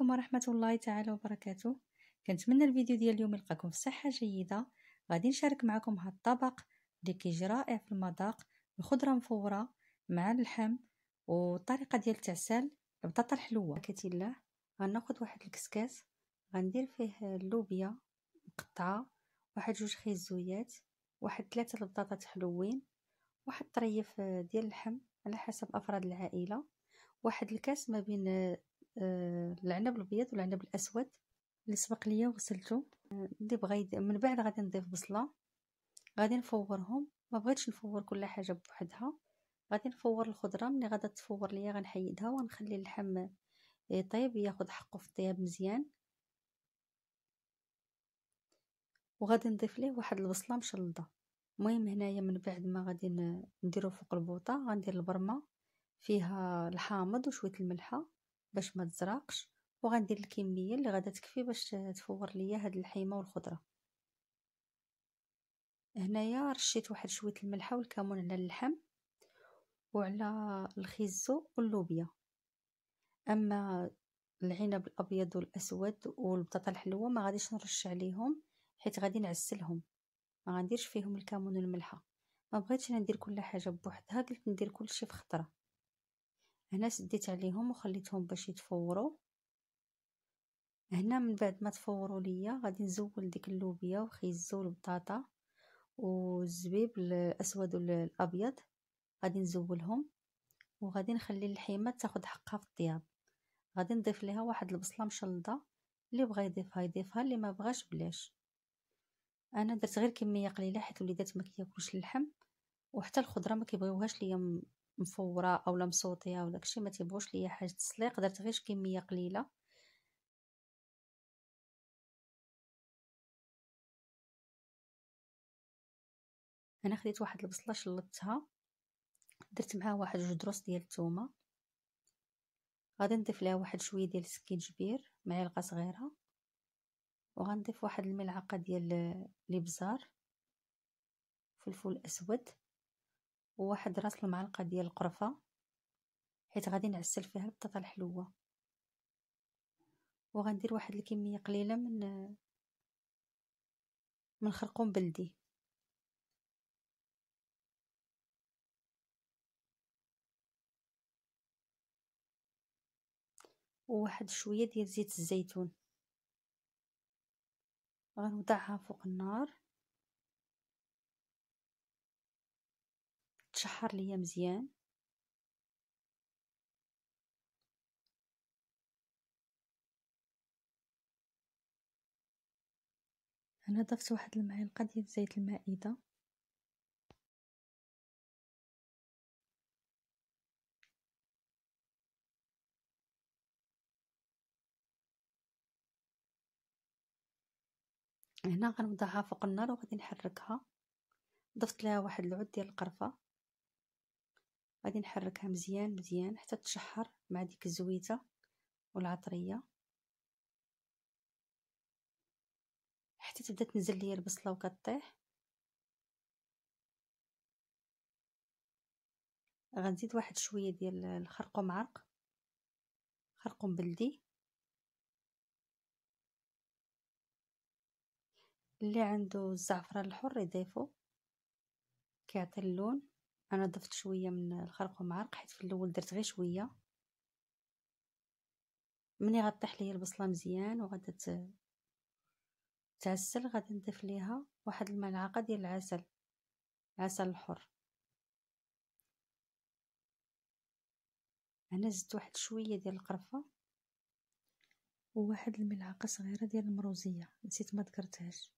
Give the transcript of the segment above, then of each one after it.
عليكم ورحمة الله تعالى وبركاته كنتمنى الفيديو ديال اليوم يلقاكم في صحة جيدة غادي نشارك معكم هاد الطبق اللي كيجي رائع في المذاق الخضرة مفورة مع اللحم وطريقة ديال تعسال البطاطا الحلوة كتي الله غناخد واحد الكسكاس غندير فيه اللوبيا مقطعة واحد جوج خيزويات واحد ثلاثة البطاطا حلوين واحد طريف ديال اللحم على حسب افراد العائله واحد الكاس ما بين آه، العنب الابيض والعنب الاسود اللي سبق ليا وغسلته اللي آه، بغا من بعد غادي نضيف بصله غادي نفورهم ما بغيتش نفور كل حاجه بوحدها غادي نفور الخضره ملي غادا تفور ليا غنحيدها ونخلي اللحم يطيب آه، ياخذ حقه في الطياب مزيان وغادي نضيف ليه واحد البصله مشلضه المهم هنايا من بعد ما غادي نديرو فوق البوطه غندير البرمه فيها الحامض وشويه الملحه باش ما تزرقش وغندير الكميه اللي غادا تكفي باش تفور ليا هاد الحيمه والخضره هنايا رشيت واحد شويه الملحه والكمون على اللحم وعلى الخيزو واللوبيا اما العنب الابيض والاسود والبطاطا الحلوه ما غاديش نرش عليهم حيت غادي نعسلهم ما غنديرش فيهم الكمون والملحه ما بغيتش ندير كل حاجه بوحدها قلت ندير كلشي في خطره هنا سديت عليهم وخليتهم باش يتفوروا هنا من بعد ما تفوروا ليا غادي نزول ديك اللوبيا وخيزو والبطاطا والزبيب الاسود والابيض غادي نزولهم وغادي نخلي اللحيمه تاخد حقها في الطياب غادي نضيف ليها واحد البصله مشلضه اللي بغى يضيفها يضيفها اللي ما بغاش بلاش انا درت غير كميه قليله حيت وليدات ما كياكلوش اللحم وحتى الخضره ما كيبغيوهاش ليا مفوره اولا مصوطيه ولا داكشي ما تيبغوش ليا حاجه تسليق درت غير شي كميه قليله انا خديت واحد البصله شلطتها درت معها واحد جوج دروس ديال الثومه غادي نضيف لها واحد شويه ديال السكينجبير معلقه صغيره وغنضيف واحد الملعقه ديال الابزار فلفل اسود وواحد راس المعلقه ديال القرفه حيت غادي نعسل فيها البطاطا الحلوه وغندير واحد الكميه قليله من من خرقوم بلدي وواحد شويه ديال زيت الزيتون غنوضعها فوق النار تشحر ليا مزيان انا ضفت واحد المعلقه ديال زيت المائده إيه هنا غنوضعها فوق النار وغادي نحركها ضفت لها واحد العود ديال القرفه غادي نحركها مزيان مزيان حتى تشحر مع ديك الزويته والعطريه حتى تبدا تنزل ليا البصله وكطيح غنزيد واحد شويه ديال الخرقوم عرق خرقوم بلدي اللي عنده الزعفران الحر يضيفو كيعطي اللون انا ضفت شويه من الخرق والمعرق حيت في الاول درت غير شويه ملي غطيح ليا البصله مزيان وغادا تعسل غادي نضيف ليها واحد الملعقه ديال العسل العسل الحر انا زدت واحد شويه ديال القرفه وواحد الملعقه صغيره ديال المروزيه نسيت ما ذكرتهاش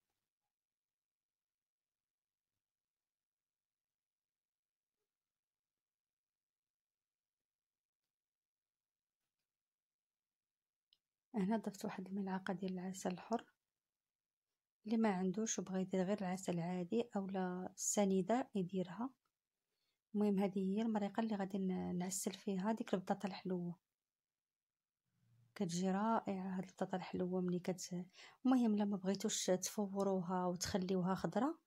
هنا ضفت واحد الملعقه ديال العسل الحر اللي ما عندوش وبغى يدير غير العسل او اولا السنيده يديرها المهم هذه هي المريقه اللي غادي نعسل فيها ديك البطاطا الحلوه كتجي رائعه هاد البطاطا الحلوه ملي كت المهم لما بغيتوش تفوروها وتخليوها خضره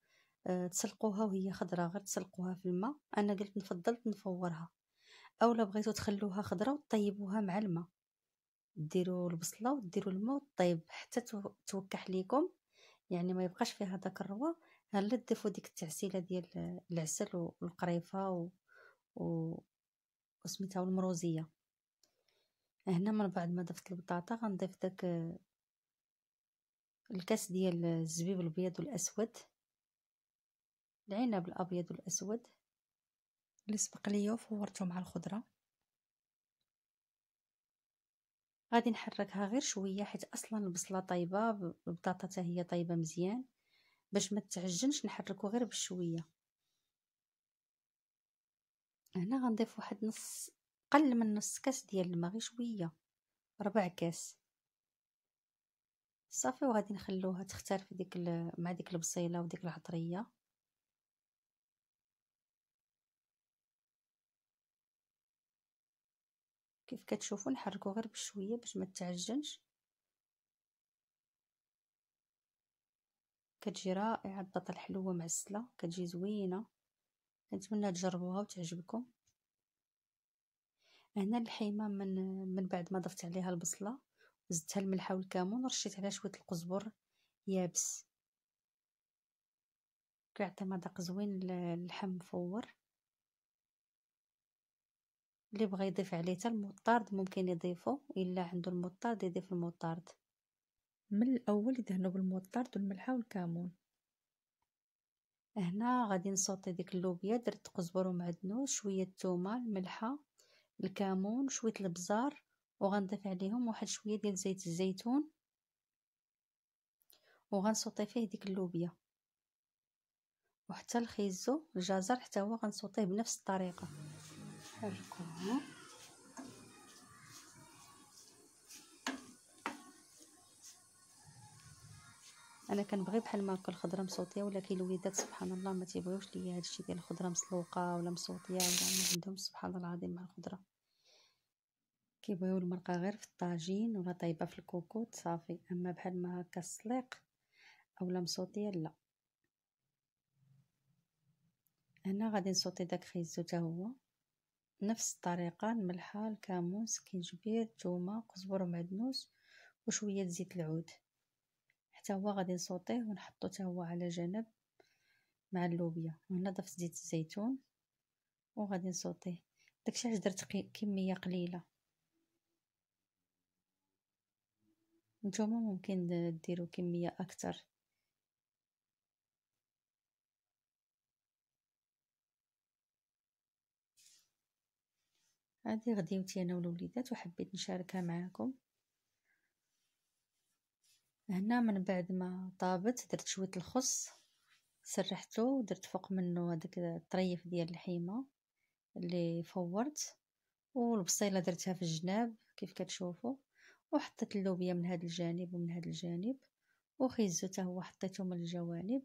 آه، تسلقوها وهي خضره غير تسلقوها في الماء انا قلت نفضل نفورها او لو بغيتو تخلوها خضره وطيبوها مع الماء ديروا البصله وديروا الماء وطيب حتى توكح ليكم يعني ما يبقاش فيها داك الروا هلا تضيفوا ديك التعسيله ديال العسل والقريفه و, و... وسميتها المروزيه هنا من بعد ما ضفت البطاطا غنضيف داك الكاس ديال الزبيب الابيض والاسود العنب الابيض والاسود اللي سبق ليا وفورته مع الخضره غادي نحركها غير شويه حيت اصلا البصله طايبه البطاطا حتى هي طايبه مزيان باش ما تعجنش نحركو غير بشويه هنا غنضيف واحد نص قل من نص كاس ديال الماء غير شويه ربع كاس صافي وغادي نخلوها تختار في ديك مع ديك البصيله وديك العطريه كيف كتشوفوا نحركو غير بشويه باش ما تعجنش كتجي رائعه البطه الحلوه معسله كتجي زوينه كنتمنى تجربوها وتعجبكم هنا الحيمه من من بعد ما ضفت عليها البصله زدتها الملحه والكمون ورشيت عليها شويه القزبر يابس كيعطي مذاق زوين اللحم مفور اللي بغى يضيف عليه تا المطارد ممكن يضيفه الا عنده المطارد يضيف المطارد من الاول يدهنوا بالمطارد والملحه والكمون هنا غادي نصوتي ديك اللوبيا درت قزبر ومعدنوس شويه الثومه الملحه الكمون شويه البزار وغنضيف عليهم واحد شويه ديال زيت الزيتون وغنسوطي فيه ديك اللوبيا وحتى الخيزو الجزر حتى هو غنسوطيه بنفس الطريقه انا كنبغي بحال ما هكا الخضره مصوتيه ولا كاين الوليدات سبحان الله ما تيبغيوش ليا هادشي ديال الخضره مسلوقه ولا مصوتيه ولا ما عندهم سبحان الله العظيم مع الخضره كيبغيو المرقه غير في الطاجين ولا طايبه في الكوكوت صافي اما بحال ما هكا السليق اولا مصوتيه لا هنا غادي نصوتي داك خيزو حتى هو نفس الطريقة نملحها الكامون سكينجبير تومة قزبر ومعدنوس وشوية زيت العود حتى هو غادي نسوطيه ونحطو حتى هو على جنب مع اللوبيا وهنا ضفت زيت الزيتون وغادي نسوطيه داكشي علاش درت كميه قليله نتوما ممكن ديروا كميه اكثر هذه غديوتي انا والوليدات وحبيت نشاركها معاكم هنا من بعد ما طابت درت شويه الخص سرحته ودرت فوق منه هذاك الطريف ديال الحيمه اللي فورت والبصيله درتها في الجناب كيف كتشوفوا وحطيت اللوبيا من هذا الجانب ومن هذا الجانب وخيزو حتى هو حطيته من الجوانب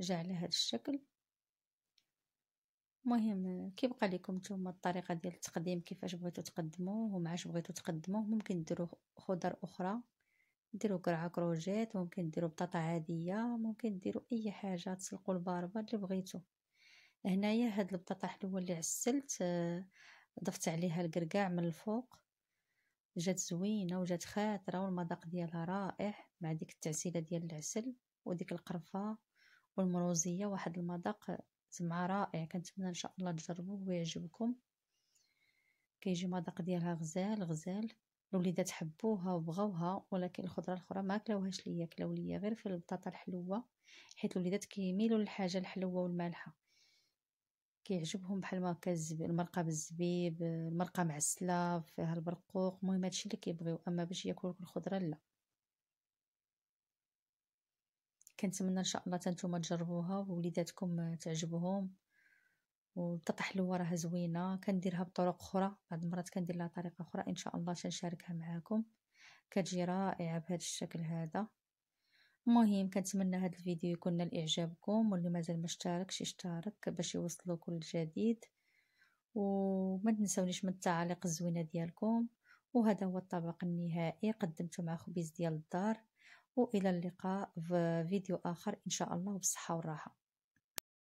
جا على هذا الشكل المهم كيبقى لكم نتوما الطريقه ديال التقديم كيفاش بغيتو تقدموه ومع اش بغيتو تقدموه ممكن ديرو خضر اخرى ديرو كرعه كروجيت ممكن ديرو بطاطا عاديه ممكن ديرو اي حاجه تسلقوا الباربه اللي بغيتو هنايا هاد البطاطا حلوه اللي عسلت آه، ضفت عليها القرقاع من الفوق جات زوينه وجات خاطره والمذاق ديالها رائع مع ديك التعسيله ديال العسل وديك القرفه والمروزيه واحد المذاق تما رائع يعني كنتمنى ان شاء الله تجربوه ويعجبكم كيجي مذاق ديالها غزال غزال الوليدات حبوها وبغوها ولكن الخضره الاخرى ما كلاوهاش ليا كلاو ليا غير في البطاطا الحلوه حيت الوليدات كيميلوا للحاجه الحلوه والمالحه كيعجبهم بحال ما هكا المرقه بالزبيب المرقه معسله فيها البرقوق المهم هادشي اللي كيبغيو اما باش ياكلوا الخضره لا كنتمنى ان شاء الله نتوما تجربوها ووليداتكم تعجبهم والبطاطا حلوه راه زوينه كنديرها بطرق اخرى بعض المرات كندير لها طريقه اخرى ان شاء الله تنشاركها معاكم كتجي رائعه بهذا الشكل هذا المهم كنتمنى هذا الفيديو يكون نال اعجابكم واللي مازال ما اشتركش يشترك باش يوصلو كل جديد وما تنساونيش من التعاليق الزوينه ديالكم وهذا هو الطبق النهائي قدمته مع خبز ديال الدار وإلى اللقاء في فيديو آخر إن شاء الله وبالصحة والراحة